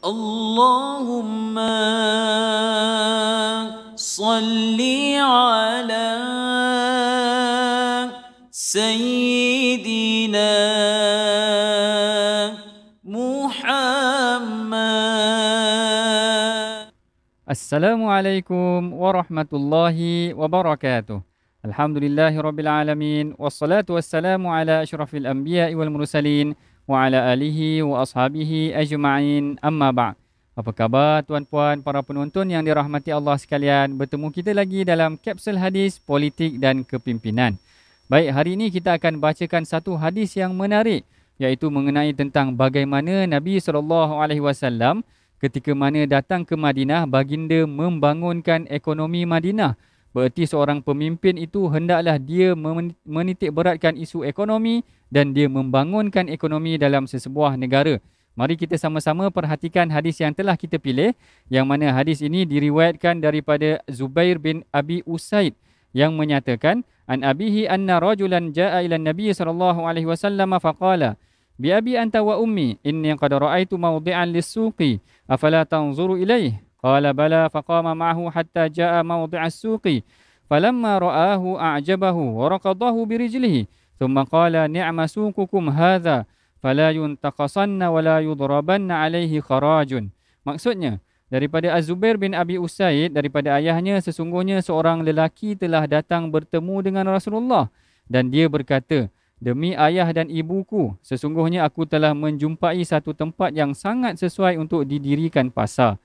اللهم صل على سيدنا محمد السلام عليكم ورحمة الله وبركاته الحمد لله رب العالمين والصلاة والسلام على أشرف الأنبياء والمرسلين wa ala alihi wa ashabihi ajma'in amma ba'd. Apa khabar tuan-puan para penonton yang dirahmati Allah sekalian? Bertemu kita lagi dalam kapsul hadis politik dan kepimpinan. Baik, hari ini kita akan bacakan satu hadis yang menarik iaitu mengenai tentang bagaimana Nabi saw ketika mana datang ke Madinah baginda membangunkan ekonomi Madinah Bererti seorang pemimpin itu hendaklah dia menitik beratkan isu ekonomi dan dia membangunkan ekonomi dalam sesebuah negara. Mari kita sama-sama perhatikan hadis yang telah kita pilih yang mana hadis ini diriwayatkan daripada Zubair bin Abi Usaid yang menyatakan an abihi anna rajulan jaa ila nabi sallallahu alaihi wasallam faqala bi abi anta wa ummi inni qad ra'aitu mawdi'an lis-suqi afala tanzuru ilaihi Qala bala faqama ma'ahu hatta ja'a mawdi' as-suqi. Falamma ra'ahu a'jabahu wa raqadahu bi rijlihi. Thumma qala ni'ma suqukum hadha fala yuntaqasanna wa la yudrabanna 'alayhi kharajun. Maksudnya daripada Az-Zubair bin Abi Usaid daripada ayahnya sesungguhnya seorang lelaki telah datang bertemu dengan Rasulullah dan dia berkata Demi ayah dan ibuku, sesungguhnya aku telah menjumpai satu tempat yang sangat sesuai untuk didirikan pasar.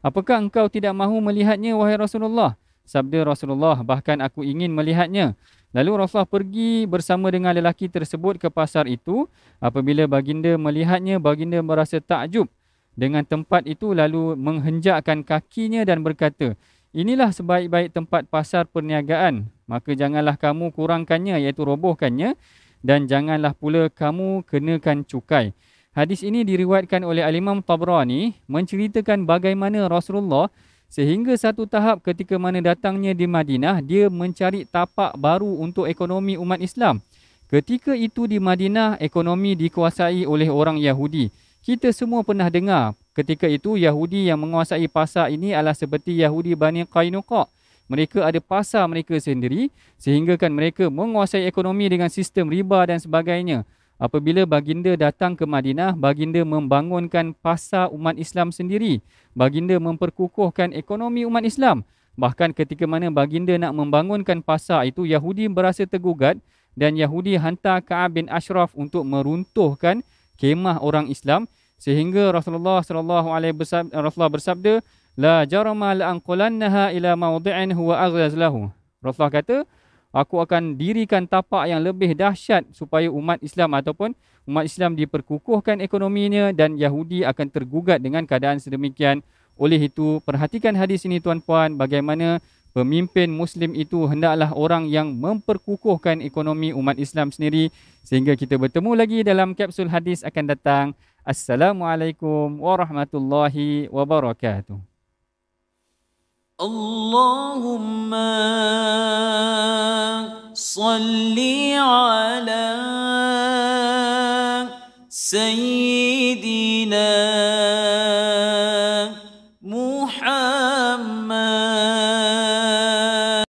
Apakah engkau tidak mahu melihatnya wahai Rasulullah? Sabda Rasulullah, bahkan aku ingin melihatnya. Lalu Rasulullah pergi bersama dengan lelaki tersebut ke pasar itu. Apabila baginda melihatnya, baginda merasa takjub dengan tempat itu lalu menghenjakkan kakinya dan berkata, Inilah sebaik-baik tempat pasar perniagaan. Maka janganlah kamu kurangkannya iaitu robohkannya dan janganlah pula kamu kenakan cukai. Hadis ini diriwayatkan oleh alimam Tabrani menceritakan bagaimana Rasulullah sehingga satu tahap ketika mana datangnya di Madinah, dia mencari tapak baru untuk ekonomi umat Islam. Ketika itu di Madinah, ekonomi dikuasai oleh orang Yahudi. Kita semua pernah dengar, ketika itu Yahudi yang menguasai pasar ini adalah seperti Yahudi Bani Qainuqa. Mereka ada pasar mereka sendiri sehinggakan mereka menguasai ekonomi dengan sistem riba dan sebagainya. Apabila baginda datang ke Madinah, baginda membangunkan pasar umat Islam sendiri. Baginda memperkukuhkan ekonomi umat Islam. Bahkan ketika mana baginda nak membangunkan pasar itu, Yahudi berasa tergugat dan Yahudi hantar Ka'ab bin Ashraf untuk meruntuhkan kemah orang Islam sehingga Rasulullah sallallahu alaihi wasallam bersabda la jarama la anqulannaha ila mawdi'in huwa aghlaz lahu Rasulullah kata aku akan dirikan tapak yang lebih dahsyat supaya umat Islam ataupun umat Islam diperkukuhkan ekonominya dan Yahudi akan tergugat dengan keadaan sedemikian. Oleh itu, perhatikan hadis ini tuan-puan bagaimana pemimpin Muslim itu hendaklah orang yang memperkukuhkan ekonomi umat Islam sendiri. Sehingga kita bertemu lagi dalam kapsul hadis akan datang. Assalamualaikum warahmatullahi wabarakatuh. Allahumma صلي على سيدنا